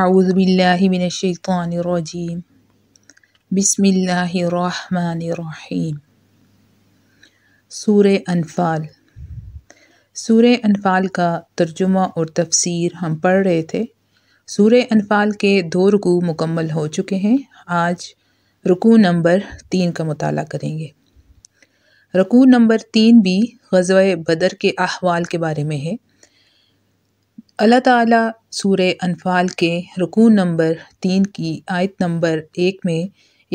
अऊज़बिल्लिमिनशैतानिर्रजीम बिस्मिल्लाहिर्रहमानिर्रहीम सूर अनफ़ाल सूर अनफ़ाल का तर्जुमा और तफसीर हम पढ़ रहे थे सूर अनफ़ाल के दो रुकू मुकम्मल हो चुके हैं आज रुकू नंबर तीन का मताल करेंगे रुकू नंबर तीन भी गज़व बदर के अहवाल के बारे में है अल्लाह ताला सूरे अनफाल के रुकू नंबर तीन की आयत नंबर एक में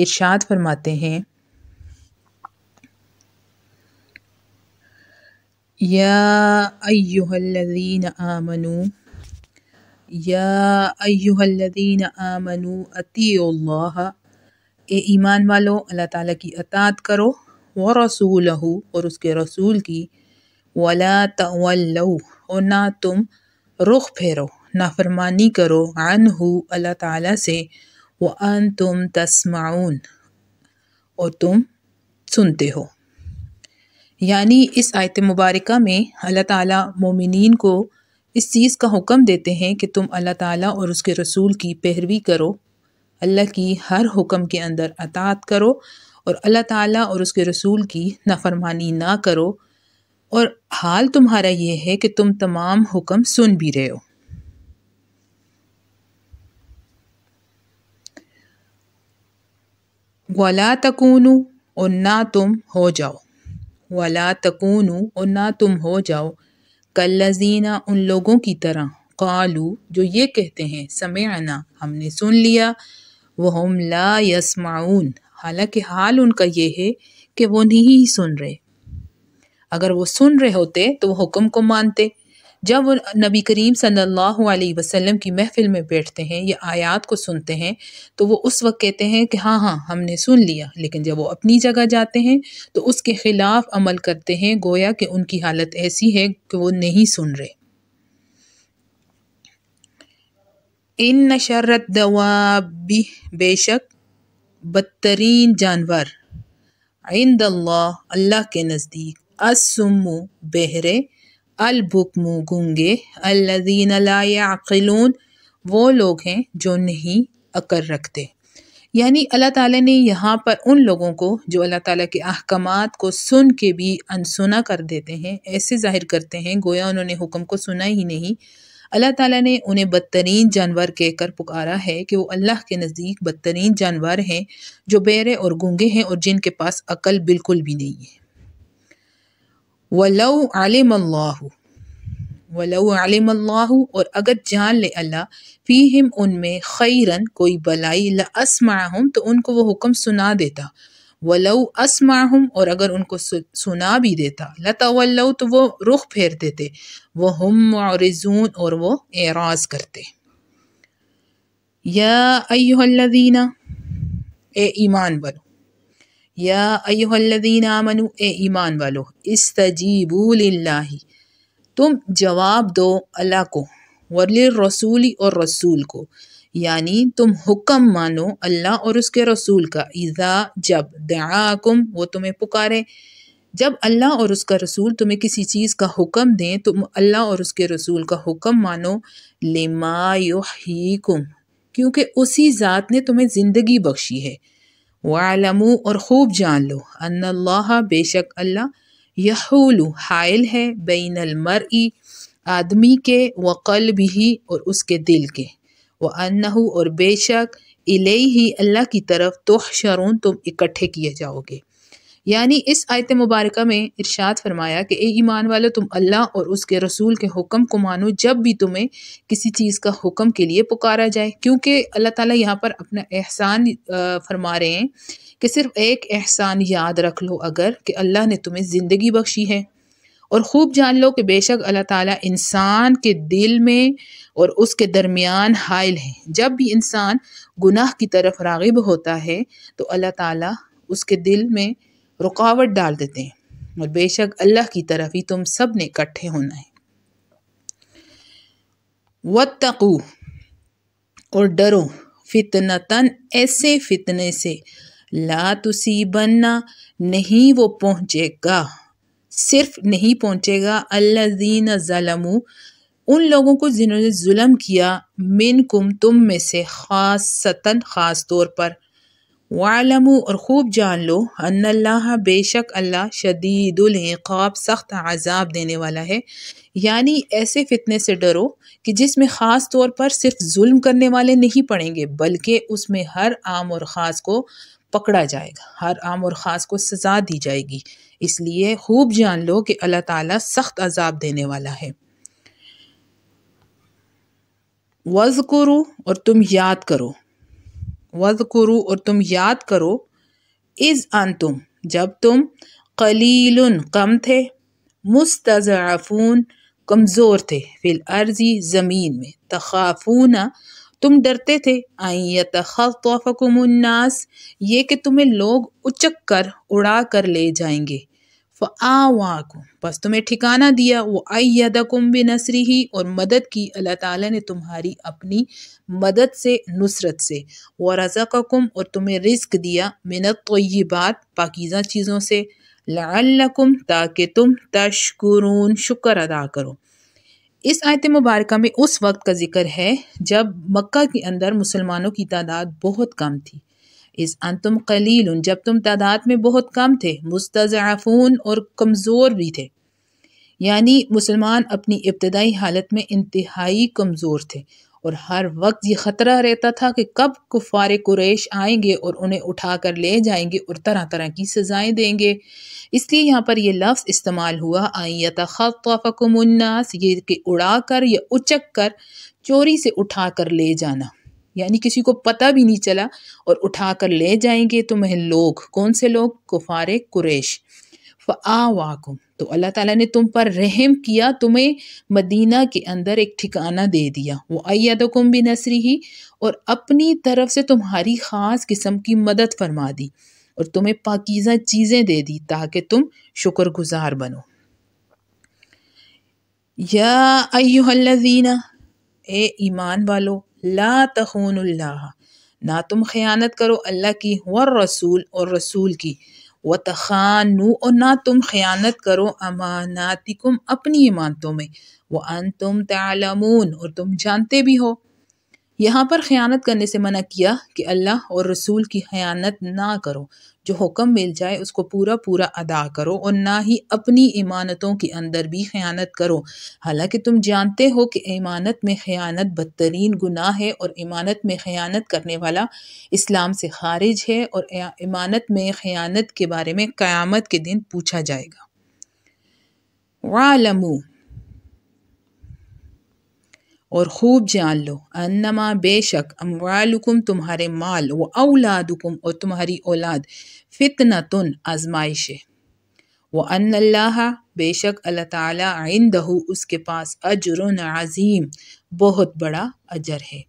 इरशाद फरमाते हैं या अयुहल्लज़ीन आमनु या अयुहल्लज़ीन आमनु अतील्लाह ए ईमान वालों अल्लाह ताला की अतात करो व रसूलहू और उसके रसूल की वला तवल्लू और ना तुम रुख फेरो नाफरमानी करो अनहू अल्लाह ताला से व अन तुम तस्माउन और तुम सुनते हो यानी इस आयत मुबारक में अल्लाह ताला मोमिनीन को इस चीज़ का हुक्म देते हैं कि तुम अल्लाह ताला और उसके रसूल की पैरवी करो अल्लाह की हर हुक्म के अंदर अतात करो और अल्लाह ताला और उसके रसूल की नाफरमानी ना करो और हाल तुम्हारा ये है कि तुम तमाम हुक्म सुन भी रहे हो वला तकूनू और ना तुम हो जाओ वला तकूनू और ना तुम हो जाओ कल्लजीना उन लोगों की तरह कालू जो ये कहते हैं आना हमने सुन लिया वह हम ला यसमाउन हालांकि हाल उनका यह है कि वो नहीं सुन रहे अगर वो सुन रहे होते तो वो हुक्म को मानते जब वो नबी करीम सल्लल्लाहु अलैहि वसल्लम की महफ़िल में बैठते हैं या आयात को सुनते हैं तो वो उस वक्त कहते हैं कि हाँ हाँ हमने सुन लिया लेकिन जब वो अपनी जगह जाते हैं तो उसके ख़िलाफ़ अमल करते हैं गोया कि उनकी हालत ऐसी है कि वो नहीं सुन रहे इन नशरत दवाबी बेशक बदतरीन जानवर आइंद अल्लाह के नज़दीक असुमु बहरे अलबुकमु गूंगे अल्लजीन ला वो लोग हैं जो नहीं अकर रखते यानी अल्लाह ताला ने यहाँ पर उन लोगों को जो अल्लाह ताला के अहकाम को सुन के भी अनसुना कर देते हैं ऐसे जाहिर करते हैं गोया उन्होंने हुक्म को सुना ही नहीं अल्लाह ताला ने उन्हें बदतरीन जानवर कहकर पुकारा है कि वो अल्लाह के नज़दीक बदतरीन जानवर हैं जो बेरे और गंगे हैं और जिनके पास अकल बिल्कुल भी नहीं है वलो आलम वलो आलम और अगर जान ले अल्लाह फ़ी हिम उनमें खैरन कोई भलाई लसमाहम तो उनको वो हुक्म सुना देता वलो असमाहम और अगर उनको सुना भी देता वलो तो वो रुख फेर देते वह हम औरजून और वो एराज करते या अयोल्लिना ए ईमान बनो या ए ईमान वालो इस तजीबूल तुम जवाब दो अल्लाह को वरल रसूली और रसूल को यानी तुम हुक्म मानो अल्लाह और उसके रसूल का इज़ा जब दयाकुम वो तुम्हें पुकारे जब अल्लाह और उसका रसूल तुम्हें किसी चीज़ का हुक्म दें तुम अल्लाह और उसके रसूल का हुक्म मानो लिमा क्योंकि उसी ज़ात ने तुम्हें ज़िंदगी बख्शी है वालमू और ख़ूब जान लो अन्ला बेशक अल्लाह यहूलू हायल है बैन अलमरई आदमी के व भी और उसके दिल के व अनहू और बेशक इले ही अल्लाह की तरफ तो शरून तुम इकट्ठे किए जाओगे यानी इस आयत मुबारक में इरशाद फरमाया कि ए ईमान वाले तुम अल्लाह और उसके रसूल के हुक्म को मानो जब भी तुम्हें किसी चीज़ का हुक्म के लिए पुकारा जाए क्योंकि अल्लाह ताला यहाँ पर अपना एहसान फरमा रहे हैं कि सिर्फ एक एहसान याद रख लो अगर कि अल्लाह ने तुम्हें ज़िंदगी बख्शी है और ख़ूब जान लो कि बेशक अल्लाह ताला इंसान के दिल में और उसके दरमियान हायल है जब भी इंसान गुनाह की तरफ रागिब होता है तो अल्लाह ताला उसके दिल में रुकावट डाल देते हैं और बेशक अल्लाह की तरफ ही तुम सब ने इकट्ठे होना है वतकू और डरो फितनतन ऐसे फितने से ला तुसी बनना नहीं वो पहुँचेगा सिर्फ नहीं पहुँचेगा अल्लाजीन ज़लमू उन लोगों को जिन्होंने जुलम किया मिन कुम तुम में से ख़ास सतन ख़ास तौर पर वालमू और ख़ूब जान लो अन्ला बेशक अल्लाह शदीदुल्क़ाब सख्त आज़ाब देने वाला है यानी ऐसे फितने से डरो कि जिसमें ख़ास तौर पर सिर्फ जुल्म करने वाले नहीं पड़ेंगे बल्कि उसमें हर आम और ख़ास को पकड़ा जाएगा हर आम और ख़ास को सज़ा दी जाएगी इसलिए खूब जान लो कि अल्लाह ताला सख्त अजाब देने वाला है वज़ करो और तुम याद करो वज करो और तुम याद करो इज़ अन तुम जब तुम कलील कम थे मुस्तफ़ून कमज़ोर थे फिल अर्जी ज़मीन में तखाफून तुम डरते थे आई तखफ़ुमन्नास ये कि तुम्हें लोग उचक कर उड़ा कर ले जाएंगे फ़आवाकुम बस तुम्हें ठिकाना दिया वो अयदकुम भी नसरी ही और मदद की अल्लाह ताला ने तुम्हारी अपनी मदद से नुसरत से व कुम और तुम्हें रिस्क दिया मिनत तो ये बात पाकिज़ा चीज़ों से लाकुम ताकि तुम तशकुरून शुक्र अदा करो इस आयत मुबारक में उस वक्त का जिक्र है जब मक्का के अंदर मुसलमानों की तादाद बहुत कम थी इस अंतुम कलील जब तुम तादाद में बहुत कम थे मुस्तफ़ून और कमज़ोर भी थे यानी मुसलमान अपनी इब्तदाई हालत में इंतहाई कमज़ोर थे और हर वक्त ये ख़तरा रहता था कि कब कुफार कुरैश आएंगे और उन्हें उठा कर ले जाएंगे और तरह तरह की सज़ाएँ देंगे इसलिए यहाँ पर यह लफ्ज़ इस्तेमाल हुआ आयत ख़फ़कुमन्नास ये कि उड़ा कर या उचक कर चोरी से उठा कर ले जाना यानी किसी को पता भी नहीं चला और उठा कर ले जाएंगे तुम्हें लोग कौन से लोग कुफार कुरेश फ़ावाकुम तो अल्लाह ताला ने तुम पर रहम किया तुम्हें मदीना के अंदर एक ठिकाना दे दिया वो अयदकुम भी नसरी ही और अपनी तरफ से तुम्हारी ख़ास किस्म की मदद फरमा दी और तुम्हें पाकिज़ा चीज़ें दे दी ताकि तुम शुक्रगुजार बनो या अयुहल्लजीना ए ईमान वालो ला तखूनल्ला ना तुम ख़यानत करो अल्लाह की व रसूल और रसूल की व तखानू और ना तुम ख़यानत करो अमानातिकुम अपनी ईमानतों में व अन तुम तलमून और तुम जानते भी हो यहाँ पर ख़यानत करने से मना किया कि अल्लाह और रसूल की ख़यानत ना करो जो हुक्म मिल जाए उसको पूरा पूरा अदा करो और ना ही अपनी इमानतों के अंदर भी ख़यानत करो हालांकि तुम जानते हो कि इमानत में ख़यानत बदतरीन गुनाह है और इमानत में ख़यानत करने वाला इस्लाम से खारिज है और इमानत में ख़यानत के बारे में क़यामत के दिन पूछा जाएगा वालमू और खूब जान लो अन्नमा बेशक अमवालकुम तुम्हारे माल व औलादुकुम और तुम्हारी औलाद फितना तुन आजमाइश व अन्ला बेशक अल्लाह ताला आइंदहू उसके पास अजर अज़ीम बहुत बड़ा अजर है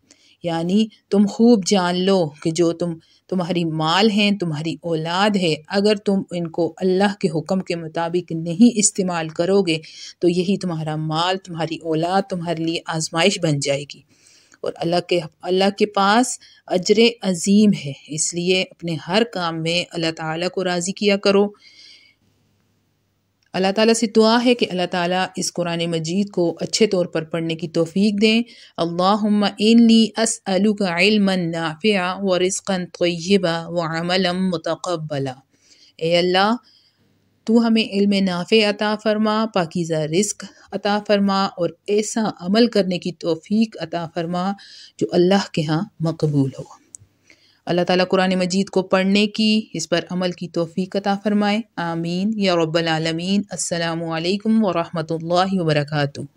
यानी तुम खूब जान लो कि जो तुम तुम्हारी माल हैं तुम्हारी औलाद है अगर तुम इनको अल्लाह के हुक्म के मुताबिक नहीं इस्तेमाल करोगे तो यही तुम्हारा माल तुम्हारी औलाद तुम्हारे लिए आजमाइश बन जाएगी और अल्लाह के अल्लाह के पास अजर अजीम है इसलिए अपने हर काम में अल्लाह ताला को राज़ी किया करो अल्लाह ताला से दुआ है कि अल्लाह ताला इस कुरान मजीद को अच्छे तौर पर पढ़ने की तोफ़ी दें अल्लाम इन्नी व रिस्कन तय्यबा व मतकबला ए अल्लाह तू हमें इल्म नाफ़ अता फ़रमा पाकिज़ा रिस्क अता फ़रमा और ऐसा अमल करने की तोफ़ी अता फ़रमा जो अल्लाह के यहाँ मकबूल हो अल्लाह ताला कुरान मजीद को पढ़ने की इस पर अमल की तोफ़ी अता फ़रमाए आमीन या रब्बल आलमीन अस्सलाम वालेकुम व वबरकatuh